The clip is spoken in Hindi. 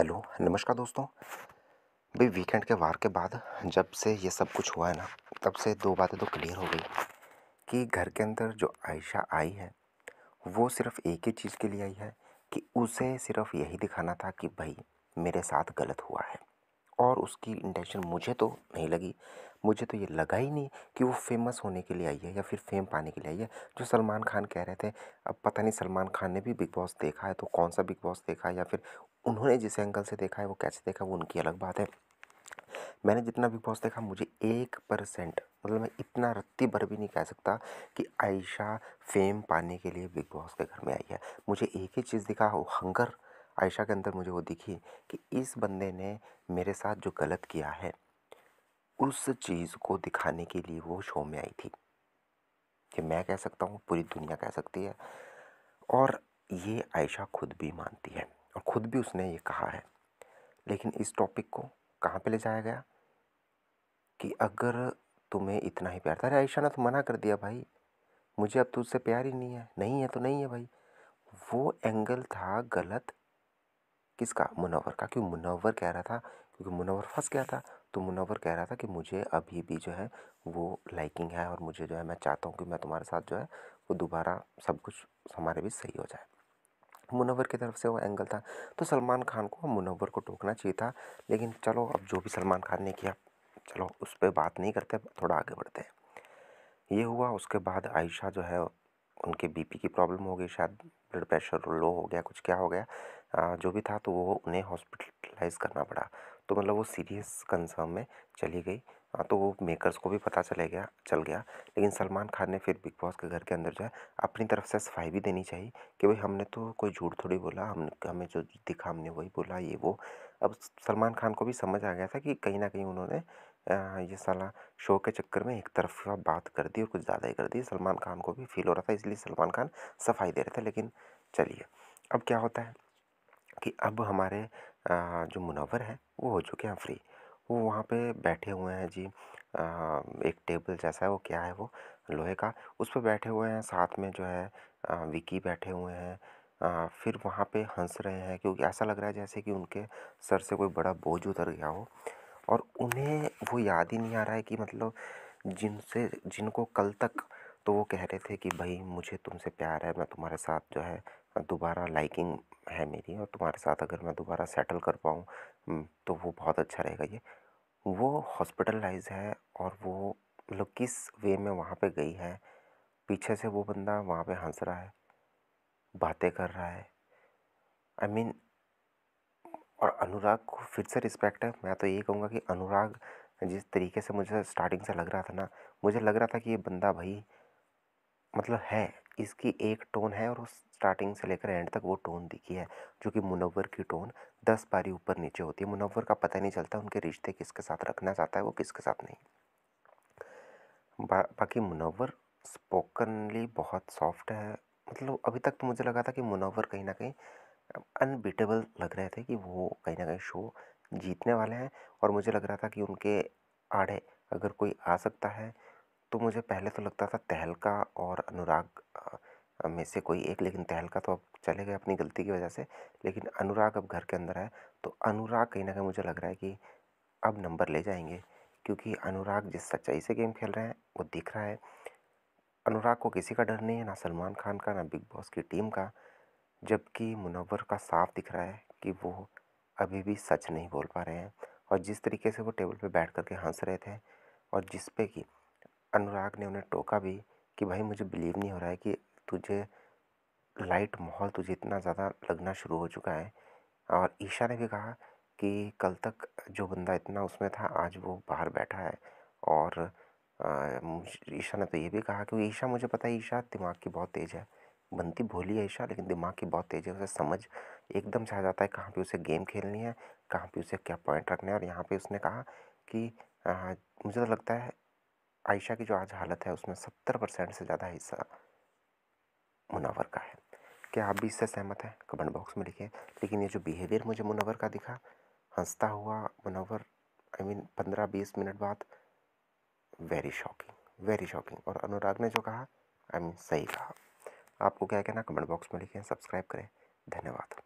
हेलो नमस्कार दोस्तों भाई वीकेंड के वार के बाद जब से ये सब कुछ हुआ है ना तब से दो बातें तो क्लियर हो गई कि घर के अंदर जो आयशा आई है वो सिर्फ़ एक ही चीज़ के लिए आई है कि उसे सिर्फ यही दिखाना था कि भाई मेरे साथ गलत हुआ है और उसकी इंटेंशन मुझे तो नहीं लगी मुझे तो ये लगा ही नहीं कि वो फ़ेमस होने के लिए आई है या फिर फेम पाने के लिए आई है जो सलमान खान कह रहे थे अब पता नहीं सलमान खान ने भी बिग बॉस देखा है तो कौन सा बिग बॉस देखा है या फिर उन्होंने जिस एंगल से देखा है वो कैसे देखा वो उनकी अलग बात है मैंने जितना बिग बॉस देखा मुझे एक परसेंट मतलब मैं इतना रत्ती भर भी नहीं कह सकता कि आयशा फेम पाने के लिए बिग बॉस के घर में आई है मुझे एक ही चीज़ दिखा हो हंगर आयशा के अंदर मुझे वो दिखी कि इस बंदे ने मेरे साथ जो गलत किया है उस चीज़ को दिखाने के लिए वो शो में आई थी कि मैं कह सकता हूँ पूरी दुनिया कह सकती है और ये आयशा खुद भी मानती है और ख़ुद भी उसने ये कहा है लेकिन इस टॉपिक को कहाँ पे ले जाया गया कि अगर तुम्हें इतना ही प्यार था अरे आयशा ने तो मना कर दिया भाई मुझे अब तुझसे प्यार ही नहीं है नहीं है तो नहीं है भाई वो एंगल था गलत किसका मुनवर का क्यों मुनवर कह रहा था क्योंकि मुनवर फंस गया था तो मुनवर कह रहा था कि मुझे अभी भी जो है वो लाइकिंग है और मुझे जो है मैं चाहता हूँ कि मैं तुम्हारे साथ जो है वो दोबारा सब कुछ हमारे बीच सही हो जाए मुनवर की तरफ से वो एंगल था तो सलमान खान को मुनवर को टोकना चाहिए था लेकिन चलो अब जो भी सलमान खान ने किया चलो उस पर बात नहीं करते थोड़ा आगे बढ़ते हैं ये हुआ उसके बाद आयशा जो है उनके बीपी की प्रॉब्लम हो गई शायद ब्लड प्रेशर लो हो गया कुछ क्या हो गया जो भी था तो वो उन्हें हॉस्पिटलाइज करना पड़ा तो मतलब वो सीरियस कंसर्न में चली गई हाँ, तो वो मेकर्स को भी पता चले गया चल गया लेकिन सलमान खान ने फिर बिग बॉस के घर के अंदर जो है अपनी तरफ से सफाई भी देनी चाहिए कि भाई हमने तो कोई झूठ थोड़ी बोला हम हमें जो दिखा हमने वही बोला ये वो अब सलमान खान को भी समझ आ गया था कि कहीं ना कहीं उन्होंने ये साला शो के चक्कर में एक तरफ बात कर दी और कुछ ज़्यादा ही कर दी सलमान खान को भी फील हो रहा था इसलिए सलमान खान सफाई दे रहे थे लेकिन चलिए अब क्या होता है कि अब हमारे जो मुनवर हैं वो हो चुके हैं फ़्री वो वहाँ पे बैठे हुए हैं जी एक टेबल जैसा है वो क्या है वो लोहे का उस पर बैठे हुए हैं साथ में जो है विकी बैठे हुए हैं फिर वहाँ पे हंस रहे हैं क्योंकि ऐसा लग रहा है जैसे कि उनके सर से कोई बड़ा बोझ उतर गया हो और उन्हें वो याद ही नहीं आ रहा है कि मतलब जिनसे जिनको कल तक तो वो कह रहे थे कि भाई मुझे तुमसे प्यार है मैं तुम्हारे साथ जो है दोबारा लाइकिंग है मेरी और तुम्हारे साथ अगर मैं दोबारा सेटल कर पाऊँ तो वो बहुत अच्छा रहेगा ये वो हॉस्पिटलाइज है और वो मतलब किस वे में वहाँ पे गई है पीछे से वो बंदा वहाँ पे हंस रहा है बातें कर रहा है आई I मीन mean, और अनुराग को फिर से रिस्पेक्ट है मैं तो ये कहूँगा कि अनुराग जिस तरीके से मुझे स्टार्टिंग से लग रहा था ना मुझे लग रहा था कि ये बंदा भाई मतलब है इसकी एक टोन है और उस स्टार्टिंग से लेकर एंड तक वो टोन दिखी है जो कि मुनव्वर की टोन दस बारी ऊपर नीचे होती है मुनव्वर का पता नहीं चलता उनके रिश्ते किसके साथ रखना चाहता है वो किसके साथ नहीं बा, बाकी मुनव्वर स्पोकनली बहुत सॉफ्ट है मतलब अभी तक तो मुझे लगा था कि मुनव्वर कहीं ना कहीं अनबीटेबल लग रहे थे कि वो कहीं ना कहीं शो जीतने वाले हैं और मुझे लग रहा था कि उनके आड़े अगर कोई आ सकता है तो मुझे पहले तो लगता था तहलका और अनुराग में से कोई एक लेकिन तहलका तो अब चले गए अपनी गलती की वजह से लेकिन अनुराग अब घर के अंदर है तो अनुराग कहीं ना कहीं मुझे लग रहा है कि अब नंबर ले जाएंगे क्योंकि अनुराग जिस सच्चाई से गेम खेल रहे हैं वो दिख रहा है अनुराग को किसी का डर नहीं है ना सलमान खान का ना बिग बॉस की टीम का जबकि मुनवर का साफ दिख रहा है कि वो अभी भी सच नहीं बोल पा रहे हैं और जिस तरीके से वो टेबल पे बैठ कर के हंस रहे थे और जिस पे कि अनुराग ने उन्हें टोका भी कि भाई मुझे बिलीव नहीं हो रहा है कि तुझे लाइट माहौल तुझे इतना ज़्यादा लगना शुरू हो चुका है और ईशा ने भी कहा कि कल तक जो बंदा इतना उसमें था आज वो बाहर बैठा है और ईशा ने तो ये भी कहा कि ईशा मुझे पता है ईशा दिमाग की बहुत तेज़ है बनती भोली है ईशा लेकिन दिमाग की बहुत तेज़ है उसे समझ एकदम से आ जाता है कहाँ पे उसे गेम खेलनी है कहाँ पे उसे क्या पॉइंट रखना है और यहाँ पे उसने कहा कि आ, मुझे तो लगता है आयशा की जो आज हालत है उसमें सत्तर परसेंट से ज़्यादा हिस्सा मुनावर का है क्या आप भी इससे सहमत हैं कमेंट बॉक्स में लिखें लेकिन ये जो बिहेवियर मुझे मुनावर का दिखा हंसता हुआ मुनावर आई मीन पंद्रह बीस मिनट बाद वेरी शॉकिंग वेरी शॉकिंग और अनुराग ने जो कहा आई I मीन mean, सही कहा आपको क्या कहना कमेंट बॉक्स में लिखें सब्सक्राइब करें धन्यवाद